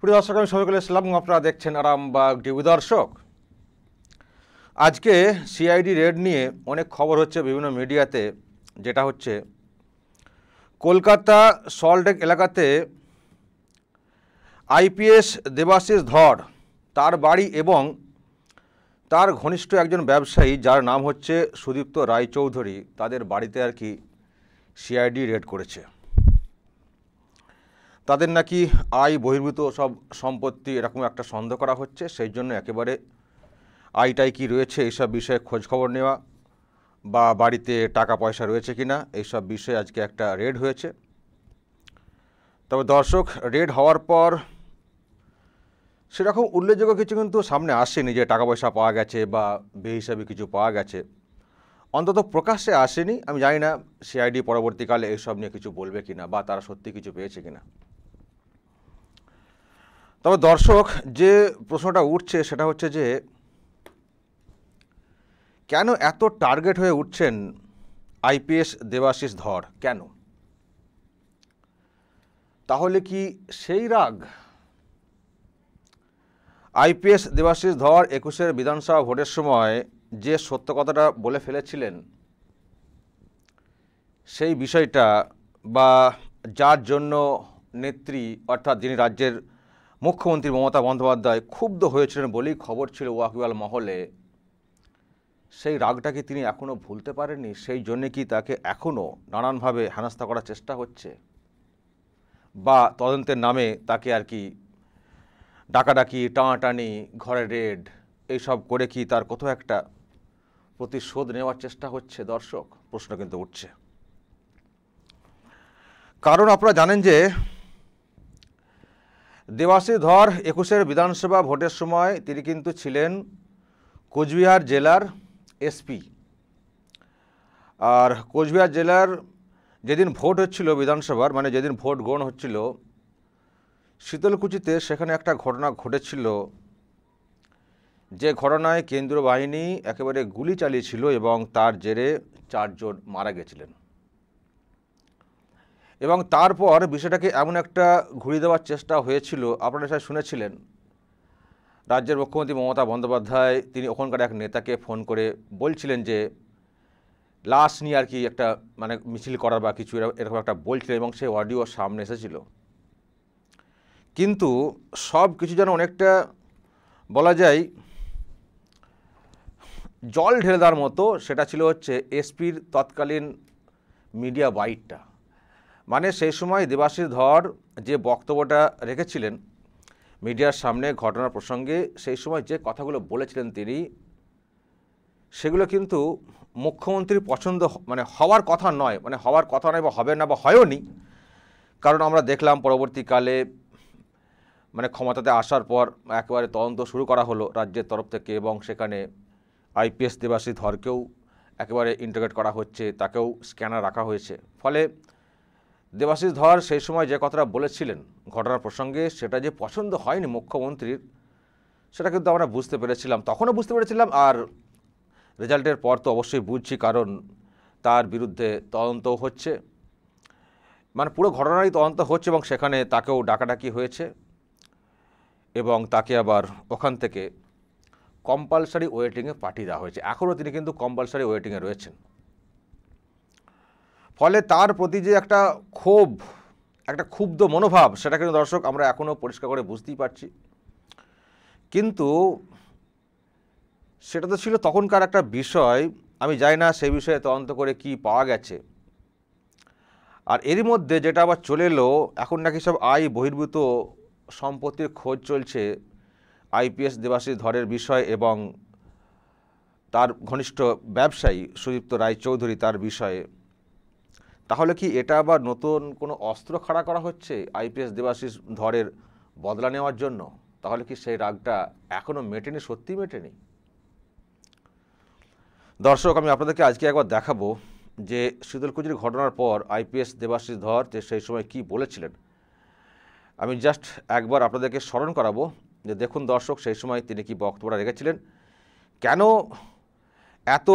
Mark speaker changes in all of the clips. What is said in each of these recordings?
Speaker 1: প্রিয় দর্শক আমি শফিকুল ইসলাম আপনারা দেখছেন আরামবাগ টিভি দর্শক আজকে সিআইডি রেড নিয়ে অনেক খবর হচ্ছে বিভিন্ন মিডিয়াতে যেটা হচ্ছে কলকাতা সল্টেক এলাকাতে আইপিএস দেবাশিস ধর তার বাড়ি এবং তার ঘনিষ্ঠ একজন ব্যবসায়ী যার নাম হচ্ছে সুদীপ্ত রায়চৌধুরী তাদের বাড়িতে আর কি সিআইডি রেড করেছে তাদের নাকি আয় বহির্ভূত সব সম্পত্তি এরকম একটা সন্দেহ করা হচ্ছে সেই জন্য একেবারে আয়টাই কি রয়েছে এইসব বিষয়ে খোঁজখবর নেওয়া বা বাড়িতে টাকা পয়সা রয়েছে কি না এইসব বিষয়ে আজকে একটা রেড হয়েছে তবে দর্শক রেড হওয়ার পর সেরকম উল্লেখযোগ্য কিছু কিন্তু সামনে আসেনি যে টাকা পয়সা পাওয়া গেছে বা বেহিসাবি কিছু পাওয়া গেছে অন্তত প্রকাশ্যে আসেনি আমি জানি না সিআইডি পরবর্তীকালে এইসব নিয়ে কিছু বলবে কিনা বা তারা সত্যি কিছু পেয়েছে কিনা তবে দর্শক যে প্রশ্নটা উঠছে সেটা হচ্ছে যে কেন এত টার্গেট হয়ে উঠছেন আইপিএস দেবাশিস ধর কেন তাহলে কি সেই রাগ আইপিএস দেবাশিস ধর একুশের বিধানসভা ভোটের সময় যে সত্য কথাটা বলে ফেলেছিলেন সেই বিষয়টা বা যার জন্য নেত্রী অর্থাৎ যিনি রাজ্যের মুখ্যমন্ত্রী মমতা বন্দ্যোপাধ্যায় ক্ষুব্ধ হয়েছিলেন বলেই খবর ছিল ওয়াকিওয়াল মহলে সেই রাগটাকে তিনি এখনও ভুলতে পারেননি সেই জন্যে কি তাকে এখনও নানানভাবে হেনস্থা করার চেষ্টা হচ্ছে বা তদন্তের নামে তাকে আর কি ডাকাডাকি টানাটানি ঘরে রেড এইসব করে কি তার কোথাও একটা প্রতিশোধ নেওয়ার চেষ্টা হচ্ছে দর্শক প্রশ্ন কিন্তু উঠছে কারণ আপনারা জানেন যে দেবাশী ধর একুশের বিধানসভা ভোটের সময় তিনি কিন্তু ছিলেন কোচবিহার জেলার এসপি আর কোচবিহার জেলার যেদিন ভোট হচ্ছিল বিধানসভার মানে যেদিন ভোট গ্রহণ হচ্ছিল শীতলকুচিতে সেখানে একটা ঘটনা ঘটেছিল যে ঘটনায় কেন্দ্রীয় বাহিনী একেবারে গুলি চালিয়েছিল এবং তার জেরে চারজন মারা গেছিলেন এবং তারপর বিষয়টাকে এমন একটা ঘুরিয়ে দেওয়ার চেষ্টা হয়েছিল আপনারা সাথে শুনেছিলেন রাজ্যের মুখ্যমন্ত্রী মমতা বন্দ্যোপাধ্যায় তিনি ওখানকার এক নেতাকে ফোন করে বলছিলেন যে লাশ নিয়ে আর কি একটা মানে মিছিল করার বা কিছু এরকম একটা বলছিলেন এবং সেই অডিও সামনে এসেছিল কিন্তু সব কিছু যেন অনেকটা বলা যায় জল ঢেলে দেওয়ার মতো সেটা ছিল হচ্ছে এসপির তৎকালীন মিডিয়া বাইটটা মানে সেই সময় দেবাশীষ ধর যে বক্তব্যটা রেখেছিলেন মিডিয়ার সামনে ঘটনার প্রসঙ্গে সেই সময় যে কথাগুলো বলেছিলেন তিনি সেগুলো কিন্তু মুখ্যমন্ত্রীর পছন্দ মানে হওয়ার কথা নয় মানে হওয়ার কথা নয় বা হবে না বা হয়ও নি কারণ আমরা দেখলাম পরবর্তীকালে মানে ক্ষমতাতে আসার পর একেবারে তদন্ত শুরু করা হলো রাজ্যের তরফ থেকে এবং সেখানে আইপিএস দেবাশী ধরকেও একেবারে ইন্টারগ্রেট করা হচ্ছে তাকেও স্ক্যানার রাখা হয়েছে ফলে দেবাশিস ধর সেই সময় যে কথাটা বলেছিলেন ঘটনার প্রসঙ্গে সেটা যে পছন্দ হয়নি মুখ্যমন্ত্রীর সেটা কিন্তু আমরা বুঝতে পেরেছিলাম তখনও বুঝতে পেরেছিলাম আর রেজাল্টের পর তো অবশ্যই বুঝছি কারণ তার বিরুদ্ধে তদন্ত হচ্ছে মানে পুরো ঘটনারই তদন্ত হচ্ছে এবং সেখানে তাকেও ডাকাডাকি হয়েছে এবং তাকে আবার ওখান থেকে কম্পালসারি ওয়েটিংয়ে পাঠিয়ে দেওয়া হয়েছে এখনও তিনি কিন্তু কম্পালসারি ওয়েটিংয়ে রয়েছেন ফলে তার প্রতি যে একটা ক্ষোভ একটা ক্ষুব্ধ মনোভাব সেটা কিন্তু দর্শক আমরা এখনও পরিষ্কার করে বুঝতেই পারছি কিন্তু সেটা তো ছিল তখনকার একটা বিষয় আমি জানি না সেই বিষয়ে তদন্ত করে কি পাওয়া গেছে আর এরই মধ্যে যেটা আবার চলে এলো এখন নাকি সব আয় বহির্ভূত সম্পত্তির খোঁজ চলছে আইপিএস দেবাশী ধরের বিষয় এবং তার ঘনিষ্ঠ ব্যবসায়ী সুদীপ্ত রায়চৌধুরী তার বিষয়ে তাহলে কি এটা আবার নতুন কোনো অস্ত্র খাড়া করা হচ্ছে আইপিএস দেবাশিস ধরের বদলা নেওয়ার জন্য তাহলে কি সেই রাগটা এখনও মেটেনি সত্যি মেটেনি দর্শক আমি আপনাদেরকে আজকে একবার দেখাবো যে শীতলকুচির ঘটনার পর আইপিএস দেবাশিস ধর যে সেই সময় কি বলেছিলেন আমি জাস্ট একবার আপনাদেরকে স্মরণ করাবো যে দেখুন দর্শক সেই সময় তিনি কি বক্তব্যটা রেখেছিলেন কেন এত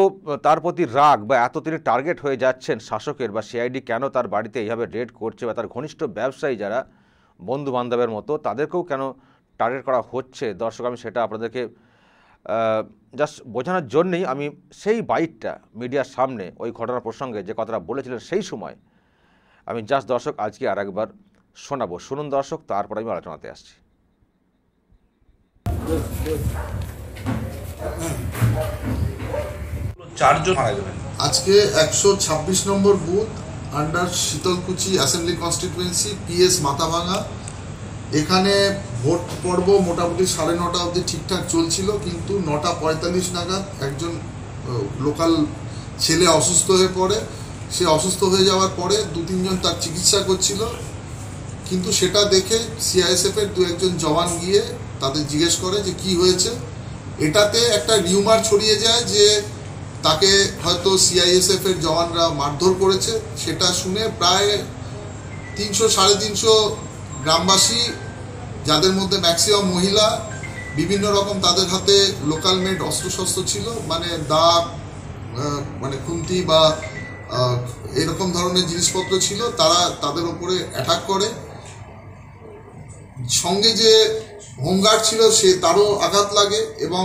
Speaker 1: তার প্রতি রাগ বা এত তিনি টার্গেট হয়ে যাচ্ছেন শাসকের বা সিআইডি কেন তার বাড়িতে এইভাবে রেড করছে বা তার ঘনিষ্ঠ ব্যবসায়ী যারা বন্ধু বান্ধবের মতো তাদেরকেও কেন টার্গেট করা হচ্ছে দর্শক আমি সেটা আপনাদেরকে জাস্ট বোঝানোর জন্যেই আমি সেই বাইকটা মিডিয়ার সামনে ওই ঘটনা প্রসঙ্গে যে কথাটা বলেছিলেন সেই সময় আমি জাস্ট দর্শক আজকে আর একবার শোনাবো শুনুন দর্শক তারপর
Speaker 2: আমি আলোচনাতে আসছি Thank you. চারজন মারা যাবেন আজকে একশো ছাব্বিশ number booth under Sitalkuchi assembly constituency PS Mathabhanga এখানে ভোট পর্ব মোটামুটি সাড়ে নটা অবধি ঠিকঠাক চলছিল কিন্তু নটা পঁয়তাল্লিশ নাগাদ একজন লোকাল ছেলে অসুস্থ হয়ে পড়ে সে অসুস্থ হয়ে যাওয়ার পরে দু তিনজন তার চিকিৎসা করছিল কিন্তু সেটা দেখে সিআইএসএফের দু একজন জওয়ান গিয়ে তাদের জিজ্ঞেস করে যে কি হয়েছে এটাতে একটা রিউমার ছড়িয়ে যায় যে তাকে হয়তো সিআইএসএফ এর জওয়ানরা মারধর করেছে সেটা শুনে প্রায় তিনশো সাড়ে তিনশো গ্রামবাসী যাদের মধ্যে ম্যাক্সিমাম মহিলা বিভিন্ন রকম তাদের হাতে লোকাল মেড অস্ত্রশস্ত্র ছিল মানে দা মানে খুন্তি বা এরকম ধরনের জিনিসপত্র ছিল তারা তাদের ওপরে অ্যাটাক করে সঙ্গে যে হোমগার্ড ছিল সে তারও আঘাত লাগে এবং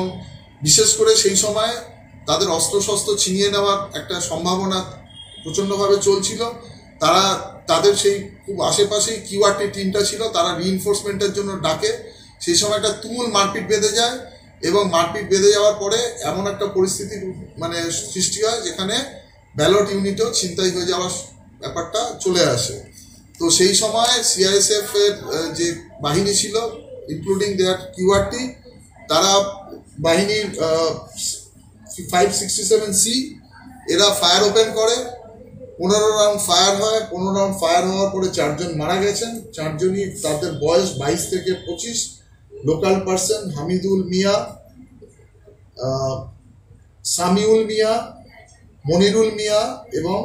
Speaker 2: বিশেষ করে সেই সময়ে তাদের অস্ত্রশস্ত্র ছিনিয়ে নেওয়ার একটা সম্ভাবনা প্রচণ্ডভাবে চলছিল তারা তাদের সেই খুব আশেপাশেই কিউআরটি টিমটা ছিল তারা রিইনফোর্সমেন্টের জন্য ডাকে সেই সময় একটা তুমুল মারপিট বেঁধে যায় এবং মারপিট বেঁধে যাওয়ার পরে এমন একটা পরিস্থিতি মানে সৃষ্টি হয় যেখানে ব্যালট ইউনিটও ছিনতাই হয়ে যাওয়ার ব্যাপারটা চলে আসে তো সেই সময় সিআইএসএফ এর যে বাহিনী ছিল ইনক্লুডিং দেয়ার কিউআরটি তারা বাহিনীর ফাইভ সিক্সটি সেভেন সি এরা ফায়ার ওপেন করে পনেরো রাউন্ড ফায়ার হয় পনেরো রাউন্ড ফায়ার হওয়ার পরে চারজন মারা গেছেন চারজনই তাদের বয়স বাইশ থেকে পঁচিশ লোকাল পার্সন হামিদুল মিয়া সামিউল মিয়া মনিরুল মিয়া এবং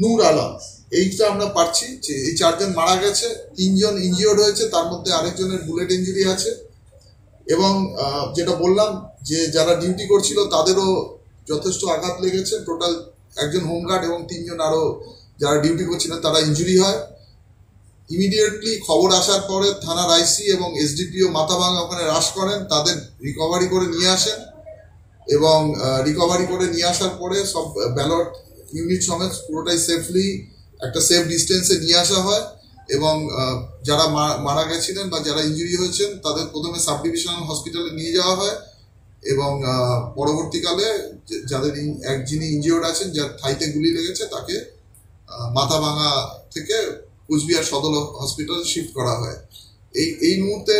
Speaker 2: নূর আলম এইটা আমরা পাচ্ছি যে এই চারজন মারা গেছে তিনজন ইনজিওর্ড হয়েছে তার মধ্যে আরেকজনের বুলেট ইঞ্জুরি আছে এবং যেটা বললাম যে যারা ডিউটি করছিল তাদেরও যথেষ্ট আঘাত লেগেছে টোটাল একজন হোমগার্ড এবং তিনজন আরও যারা ডিউটি করছিলেন তারা ইঞ্জুরি হয় ইমিডিয়েটলি খবর আসার পরে থানার আইসি এবং এসডিপিও মাথাভাঙা ওখানে হ্রাস করেন তাদের রিকভারি করে নিয়ে আসেন এবং রিকভারি করে নিয়ে আসার পরে সব ব্যালট ইউনিট সমেত পুরোটাই সেফলি একটা সেফ ডিস্টেন্সে নিয়ে আসা হয় এবং যারা মারা গেছিলেন বা যারা ইঞ্জুরি হয়েছেন তাদের প্রথমে সাব ডিভিশনাল হসপিটালে নিয়ে যাওয়া হয় এবং পরবর্তীকালে যাদের এক যিনি ইঞ্জিওর্ড আছেন যার থাইতে গুলি লেগেছে তাকে ভাঙা থেকে কুচবিহার সদর হসপিটাল শিফট করা হয় এই এই মুহূর্তে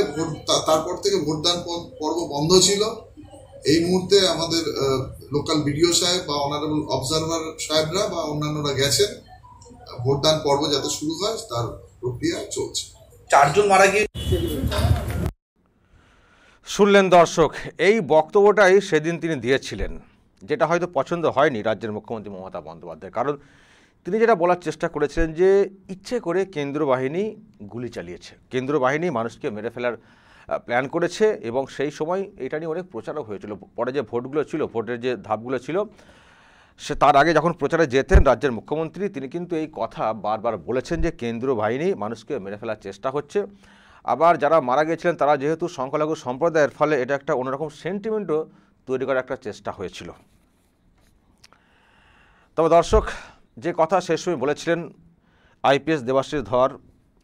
Speaker 2: তারপর থেকে ভোটদান পর্ব বন্ধ ছিল এই মুহূর্তে আমাদের লোকাল বিডিও সাহেব বা অনারেবল অবজারভার সাহেবরা বা অন্যান্যরা গেছেন ভোটদান পর্ব যাতে শুরু হয় তার প্রক্রিয়া চলছে চারজন মারা গিয়ে
Speaker 1: শুনলেন দর্শক এই বক্তব্যটাই সেদিন তিনি দিয়েছিলেন যেটা হয়তো পছন্দ হয়নি রাজ্যের মুখ্যমন্ত্রী মমতা বন্দ্যোপাধ্যায় কারণ তিনি যেটা বলার চেষ্টা করেছিলেন যে ইচ্ছে করে কেন্দ্র বাহিনী গুলি চালিয়েছে কেন্দ্র বাহিনী মানুষকে মেরে ফেলার প্ল্যান করেছে এবং সেই সময় এটা নিয়ে অনেক প্রচারও হয়েছিল পরে যে ভোটগুলো ছিল ভোটের যে ধাপগুলো ছিল সে তার আগে যখন প্রচারে যেতেন রাজ্যের মুখ্যমন্ত্রী তিনি কিন্তু এই কথা বারবার বলেছেন যে কেন্দ্রীয় বাহিনী মানুষকে মেরে ফেলার চেষ্টা হচ্ছে আবার যারা মারা গিয়েছিলেন তারা যেহেতু সংখ্যালঘু সম্প্রদায়ের ফলে এটা একটা অন্যরকম সেন্টিমেন্টও তৈরি করার একটা চেষ্টা হয়েছিল তবে দর্শক যে কথা সে সময় বলেছিলেন আইপিএস দেবাশ্রী ধর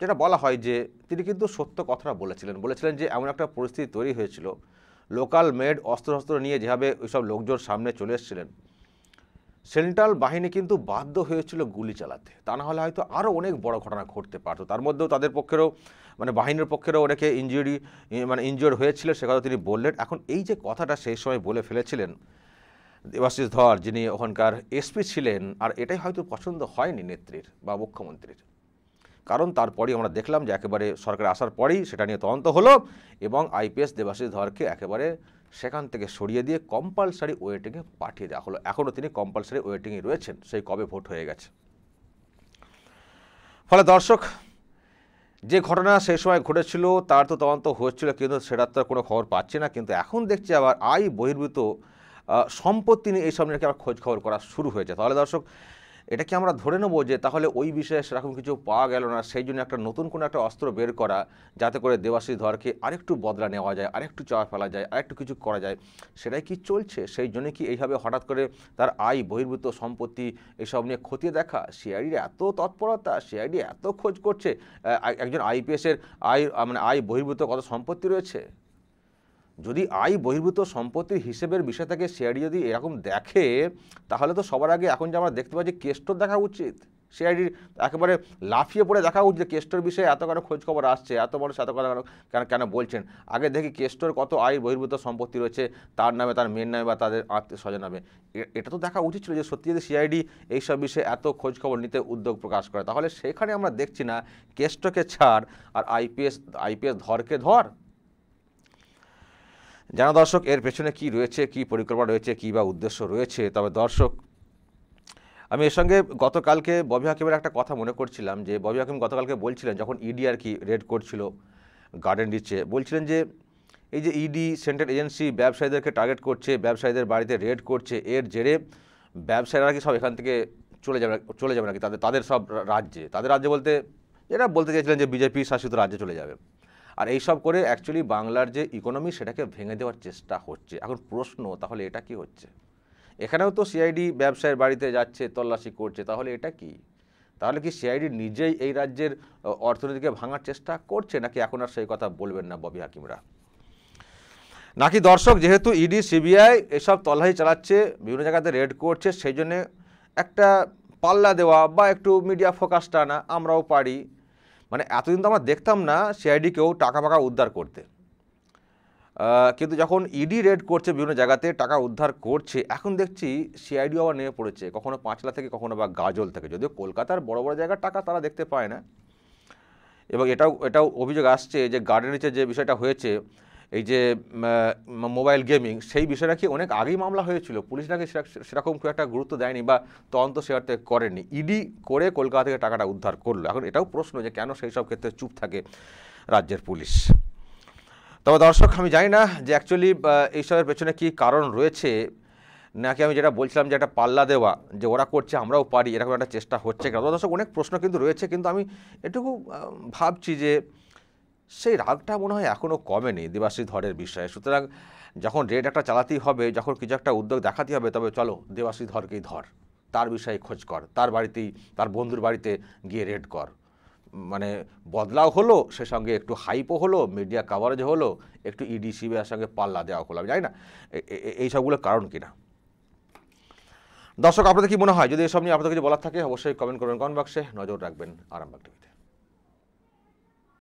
Speaker 1: যেটা বলা হয় যে তিনি কিন্তু সত্য কথাটা বলেছিলেন বলেছিলেন যে এমন একটা পরিস্থিতি তৈরি হয়েছিল লোকাল মেড অস্ত্র নিয়ে যেভাবে ওইসব লোকজন সামনে চলে এসেছিলেন সেন্ট্রাল বাহিনী কিন্তু বাধ্য হয়েছিল গুলি চালাতে তা না হলে হয়তো আরও অনেক বড় ঘটনা ঘটতে পারতো তার মধ্যেও তাদের পক্ষেরও মানে বাহিনীর পক্ষেরও অনেকে ইঞ্জুরি মানে ইঞ্জুর হয়েছিল সে কথা তিনি বললেন এখন এই যে কথাটা সেই সময় বলে ফেলেছিলেন দেবাশিস ধর যিনি ওখানকার এসপি ছিলেন আর এটাই হয়তো পছন্দ হয়নি নেত্রীর বা মুখ্যমন্ত্রীর কারণ তারপরেই আমরা দেখলাম যে একেবারে সরকার আসার পরেই সেটা নিয়ে তদন্ত হলো এবং আইপিএস দেবাশিস ধরকে একেবারে সেখান থেকে সরিয়ে দিয়ে কম্পালসারি ওয়েটিংয়ে পাঠিয়ে দেওয়া হলো এখনও তিনি কম্পালসারি ওয়েটিংয়ে রয়েছেন সেই কবে ভোট হয়ে গেছে ফলে দর্শক যে ঘটনা সেই সময় ঘটেছিল তার তো তদন্ত হয়েছিল কিন্তু সেটার তো কোনো খবর পাচ্ছে না কিন্তু এখন দেখছি আবার আই বহির্ভূত সম্পত্তি নিয়ে এই সব নিয়ে আবার খোঁজ খবর করা শুরু হয়েছে তাহলে দর্শক এটা কি আমরা ধরে নেবো যে তাহলে ওই বিষয়ে সেরকম কিছু পাওয়া গেল না সেই জন্য একটা নতুন কোনো একটা অস্ত্র বের করা যাতে করে দেবাশ্রী ধরকে আরেকটু বদলা নেওয়া যায় আরেকটু চাওয়া ফেলা যায় আরেকটু কিছু করা যায় সেটাই কি চলছে সেই জন্য কি এইভাবে হঠাৎ করে তার আয় বহির্ভূত সম্পত্তি এসব নিয়ে খতিয়ে দেখা সিআইডির এত তৎপরতা সিআইডি এত খোঁজ করছে একজন আইপিএসের আয় মানে আয় বহির্ভূত কত সম্পত্তি রয়েছে যদি আয় বহির্ভূত সম্পত্তির হিসেবের বিষয় থেকে সিআইডি যদি এরকম দেখে তাহলে তো সবার আগে এখন যে আমরা দেখতে পাচ্ছি কেষ্টর দেখা উচিত সিআইডির একেবারে লাফিয়ে পড়ে দেখা উচিত কেষ্টর বিষয়ে এত কেন খোঁজখবর আসছে এত মানুষ এত কথা কেন কেন বলছেন আগে দেখি কেষ্টর কত আয় বহির্ভূত সম্পত্তি রয়েছে তার নামে তার মেয়ের নামে বা তাদের আত্মীয় স্বজন নামে এটা তো দেখা উচিত ছিল যে সত্যি যদি সিআইডি এইসব বিষয়ে এত খোঁজখবর নিতে উদ্যোগ প্রকাশ করে তাহলে সেখানে আমরা দেখছি না কেষ্টকে ছাড় আর আইপিএস আইপিএস ধরকে ধর জানা দর্শক এর পেছনে কি রয়েছে কি পরিকল্পনা রয়েছে কি বা উদ্দেশ্য রয়েছে তবে দর্শক আমি এর সঙ্গে গতকালকে ববি হাকিমের একটা কথা মনে করছিলাম যে ববি হাকিম গতকালকে বলছিলেন যখন ইডি e আর কি রেড করছিল গার্ডেন ডিচে বলছিলেন যে এই যে ইডি e সেন্ট্রাল এজেন্সি ব্যবসায়ীদেরকে টার্গেট করছে ব্যবসায়ীদের বাড়িতে রেড করছে এর জেরে ব্যবসায়ীরা কি সব এখান থেকে চলে যাবে চলে যাবে নাকি তাদের তাদের সব রাজ্যে তাদের রাজ্যে বলতে এরা বলতে চাইছিলেন যে বিজেপি শাসিত রাজ্যে চলে যাবে আর এইসব করে অ্যাকচুয়ালি বাংলার যে ইকোনমি সেটাকে ভেঙে দেওয়ার চেষ্টা হচ্ছে এখন প্রশ্ন তাহলে এটা কি হচ্ছে এখানেও তো সিআইডি ব্যবসায়ের বাড়িতে যাচ্ছে তল্লাশি করছে তাহলে এটা কি তাহলে কি সিআইডি নিজেই এই রাজ্যের অর্থনীতিকে ভাঙার চেষ্টা করছে নাকি এখন আর সেই কথা বলবেন না ববি হাকিমরা নাকি দর্শক যেহেতু ইডি e সিবিআই এসব তল্লাশি চালাচ্ছে বিভিন্ন জায়গাতে রেড করছে সেই জন্যে একটা পাল্লা দেওয়া বা একটু মিডিয়া ফোকাস টানা আমরাও পারি মানে এতদিন তো আমরা দেখতাম না সিআইডিকেও টাকা ফাঁকা উদ্ধার করতে কিন্তু যখন ইডি e রেড করছে বিভিন্ন জায়গাতে টাকা উদ্ধার করছে এখন দেখছি সিআইডি আবার নেমে পড়েছে কখনো পাঁচলা থেকে কখনো বা গাজল থেকে যদিও কলকাতার বড় বড় জায়গার টাকা তারা দেখতে পায় না এবং এটাও এটাও অভিযোগ আসছে যে গার্ডেনের নিচে যে বিষয়টা হয়েছে এই যে মোবাইল গেমিং সেই বিষয়টা কি অনেক আগেই মামলা হয়েছিল পুলিশ নাকি সেরকম খুব একটা গুরুত্ব দেয়নি বা তদন্ত সে করেনি ইডি করে কলকাতা থেকে টাকাটা উদ্ধার করলো এখন এটাও প্রশ্ন যে কেন সেই সব ক্ষেত্রে চুপ থাকে রাজ্যের পুলিশ তবে দর্শক আমি জানি না যে অ্যাকচুয়ালি এইসবের পেছনে কি কারণ রয়েছে নাকি আমি যেটা বলছিলাম যে একটা পাল্লা দেওয়া যে ওরা করছে আমরাও পারি এরকম একটা চেষ্টা হচ্ছে কিনা দর্শক অনেক প্রশ্ন কিন্তু রয়েছে কিন্তু আমি এটুকু ভাবছি যে সেই রাগটা মনে হয় এখনও কমেনি দেবাশ্রী ধরের বিষয়ে সুতরাং যখন রেড একটা চালাতেই হবে যখন কিছু একটা উদ্যোগ দেখাতেই হবে তবে চলো দেবাশ্রী ধরকেই ধর তার বিষয়ে খোঁজ কর তার বাড়িতেই তার বন্ধুর বাড়িতে গিয়ে রেড কর মানে বদলাও হলো সে সঙ্গে একটু হাইপও হলো মিডিয়া কাভারেজ হলো একটু ইডি e সিবিআর সঙ্গে পাল্লা দেওয়া হলো আমি জানি না এইসবগুলো কারণ কিনা দর্শক আপনাদের কি মনে হয় যদি এসব নিয়ে আপনাদের কিছু বলার থাকে অবশ্যই কমেন্ট করবেন কমেন্ট বক্সে নজর রাখবেন আরামবাগ টিভিতে